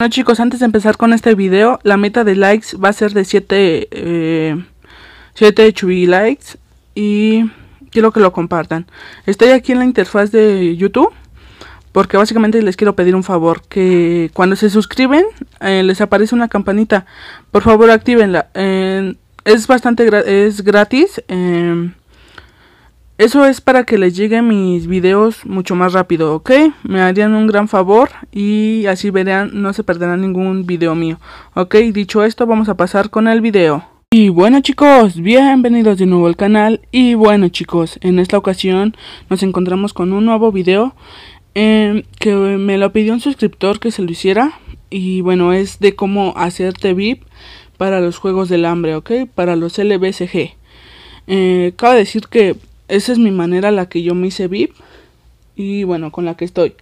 Bueno chicos, antes de empezar con este video, la meta de likes va a ser de 7 eh, likes y quiero que lo compartan. Estoy aquí en la interfaz de YouTube porque básicamente les quiero pedir un favor, que cuando se suscriben eh, les aparece una campanita, por favor actívenla, es bastante es gratis, em, eso es para que les lleguen mis videos mucho más rápido, ¿ok? Me harían un gran favor y así verán, no se perderá ningún video mío, ¿ok? Dicho esto, vamos a pasar con el video. Y bueno chicos, bienvenidos de nuevo al canal y bueno chicos, en esta ocasión nos encontramos con un nuevo video em, que me lo pidió un suscriptor que se lo hiciera y bueno, es de cómo hacerte VIP para los juegos del hambre, ¿ok? Para los LBCG. Eh, cabe decir que esa es mi manera la que yo me hice VIP y bueno, con la que estoy.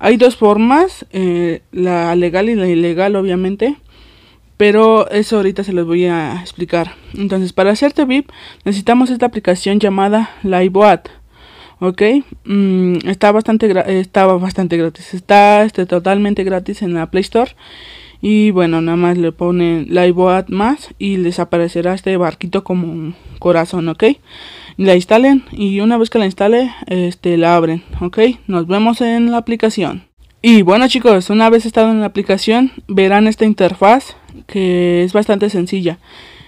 Hay dos formas, eh, la legal y la ilegal obviamente, pero eso ahorita se los voy a explicar. Entonces, para hacerte VIP necesitamos esta aplicación llamada LiveWatt ¿ok? Mm, está, bastante eh, estaba bastante gratis, está este, totalmente gratis en la Play Store y bueno, nada más le ponen la más y les aparecerá este barquito como un corazón, ¿ok? La instalen y una vez que la instale, este, la abren, ¿ok? Nos vemos en la aplicación. Y bueno chicos, una vez estado en la aplicación, verán esta interfaz que es bastante sencilla.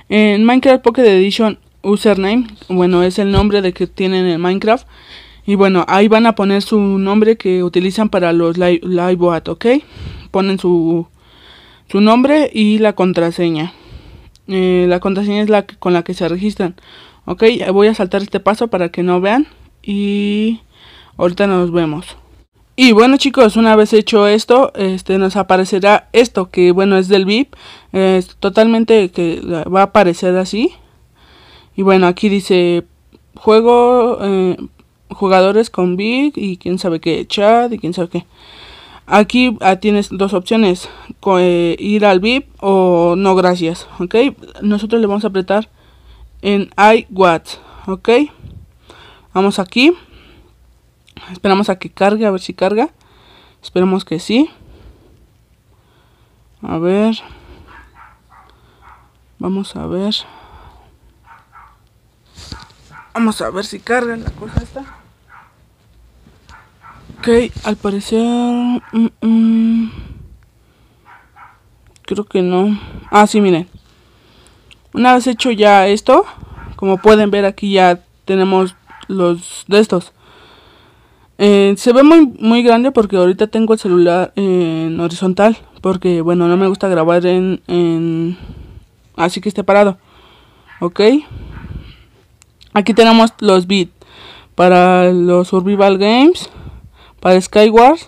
En Minecraft Pocket Edition username, bueno, es el nombre de que tienen en Minecraft. Y bueno, ahí van a poner su nombre que utilizan para los live, live ¿ok? Ponen su su nombre y la contraseña. Eh, la contraseña es la con la que se registran. Ok, voy a saltar este paso para que no vean y ahorita nos vemos. Y bueno chicos, una vez hecho esto, este nos aparecerá esto que bueno es del VIP, totalmente que va a aparecer así. Y bueno, aquí dice juego eh, jugadores con VIP y quién sabe qué chat y quién sabe qué. Aquí ah, tienes dos opciones, eh, ir al VIP o no gracias, ¿ok? Nosotros le vamos a apretar en I ¿ok? Vamos aquí, esperamos a que cargue, a ver si carga, esperemos que sí. A ver, vamos a ver, vamos a ver si carga la cosa esta. Ok, al parecer... Mm, mm. creo que no. Ah, sí, miren. Una vez hecho ya esto, como pueden ver aquí ya tenemos los de estos. Eh, se ve muy, muy grande porque ahorita tengo el celular en horizontal. Porque, bueno, no me gusta grabar en... en así que esté parado. ¿Ok? Aquí tenemos los bits para los Survival Games para Skyward,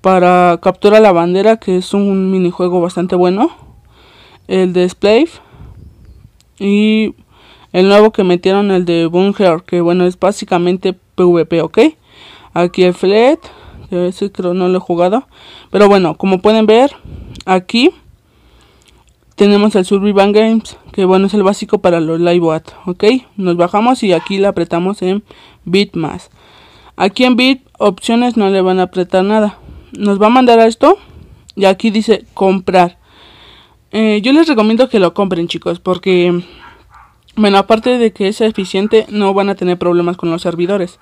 para Captura la Bandera, que es un minijuego bastante bueno, el de Splave y el nuevo que metieron, el de Bunger. que bueno, es básicamente PvP, ¿ok? Aquí el Flet, que ese creo no lo he jugado, pero bueno, como pueden ver, aquí tenemos el Survival Games, que bueno es el básico para los live ok, nos bajamos y aquí le apretamos en Bitmas. Aquí en bit opciones no le van a apretar nada. Nos va a mandar a esto y aquí dice comprar. Eh, yo les recomiendo que lo compren chicos porque, bueno, aparte de que es eficiente, no van a tener problemas con los servidores.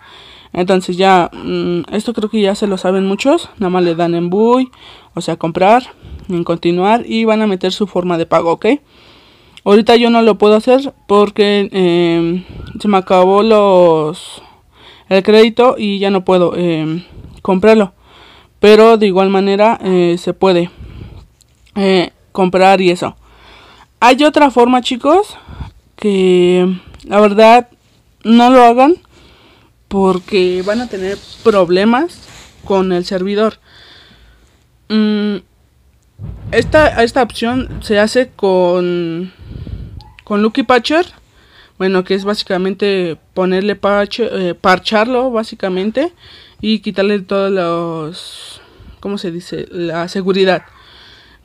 Entonces ya, mm, esto creo que ya se lo saben muchos, nada más le dan en buy, o sea, comprar, en continuar y van a meter su forma de pago, ¿ok? Ahorita yo no lo puedo hacer porque eh, se me acabó los el crédito y ya no puedo eh, comprarlo. Pero de igual manera eh, se puede eh, comprar y eso. Hay otra forma, chicos, que la verdad no lo hagan porque van a tener problemas con el servidor. Mm, esta, esta opción se hace con, con Lucky Patcher bueno, que es básicamente ponerle eh, parcharlo básicamente y quitarle todos los, ¿cómo se dice? La seguridad.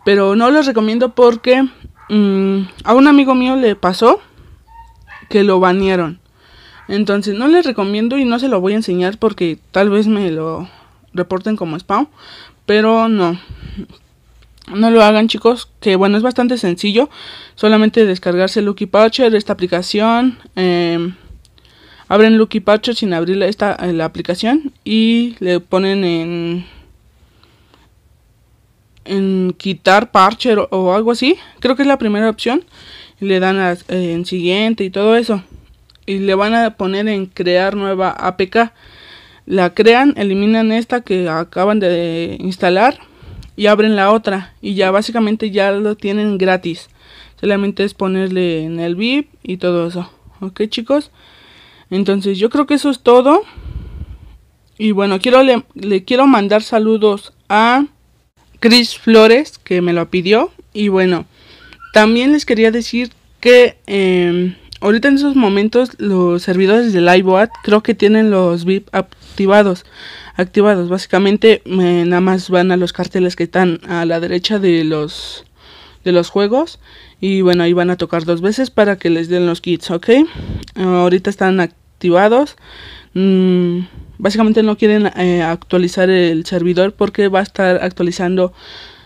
Pero no les recomiendo porque mm, a un amigo mío le pasó que lo banearon. Entonces no les recomiendo y no se lo voy a enseñar porque tal vez me lo reporten como spam. Pero no, no lo hagan chicos, que bueno, es bastante sencillo. Solamente descargarse Lucky Patcher, esta aplicación. Em, abren Lucky Patcher sin abrir la, esta, eh, aplicación y le ponen en, en quitar parcher o, algo así. Creo que es la primera opción. le dan eh, en siguiente y todo eso. Y le van a poner en crear nueva APK. La crean, eliminan esta que acaban de instalar y abren la otra y ya básicamente ya lo tienen gratis. Solamente es ponerle en el VIP y todo eso. ¿Ok chicos? Entonces yo creo que eso es todo. Y bueno, quiero le, quiero mandar saludos a Chris Flores que me lo pidió. Y bueno, también les quería decir que em, ahorita en esos momentos los servidores de LiveBot creo que tienen los VIP activados activados. Básicamente nada más van a los carteles que están a la derecha de los de los juegos y bueno ahí van a tocar dos veces para que les den los kits, ¿ok? Ahorita están activados. Mm, básicamente no quieren eh, actualizar el servidor porque va a estar actualizando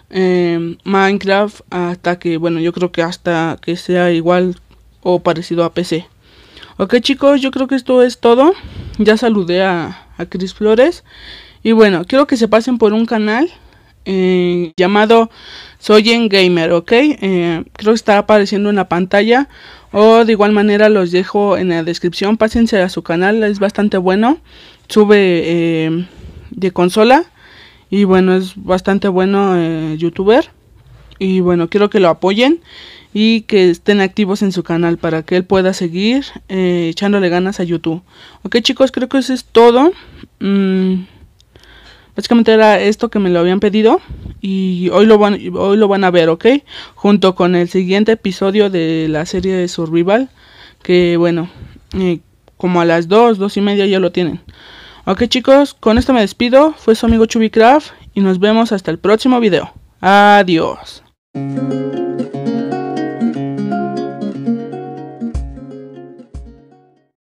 em, Minecraft hasta que bueno yo creo que hasta que sea igual o parecido a PC. Ok chicos, yo creo que esto es todo. Ya saludé a, a Cris Flores. Y bueno, quiero que se pasen por un canal eh, llamado Soy en Gamer, ¿ok? Eh, creo que está apareciendo en la pantalla o de igual manera los dejo en la descripción. Pásense a su canal, es bastante bueno. Sube eh, de consola y bueno, es bastante bueno youtuber. Y bueno, quiero que lo apoyen y que estén activos en su canal para que él pueda seguir eh, echándole ganas a YouTube. Ok chicos, creo que eso es todo. Mm, básicamente era esto que me lo habían pedido y hoy lo, van, hoy lo van a ver, ok, junto con el siguiente episodio de la serie de Survival, que bueno, eh, como a las 2, 2 y media ya lo tienen. Ok chicos, con esto me despido, fue su amigo Chubicraft y nos vemos hasta el próximo video. Adiós.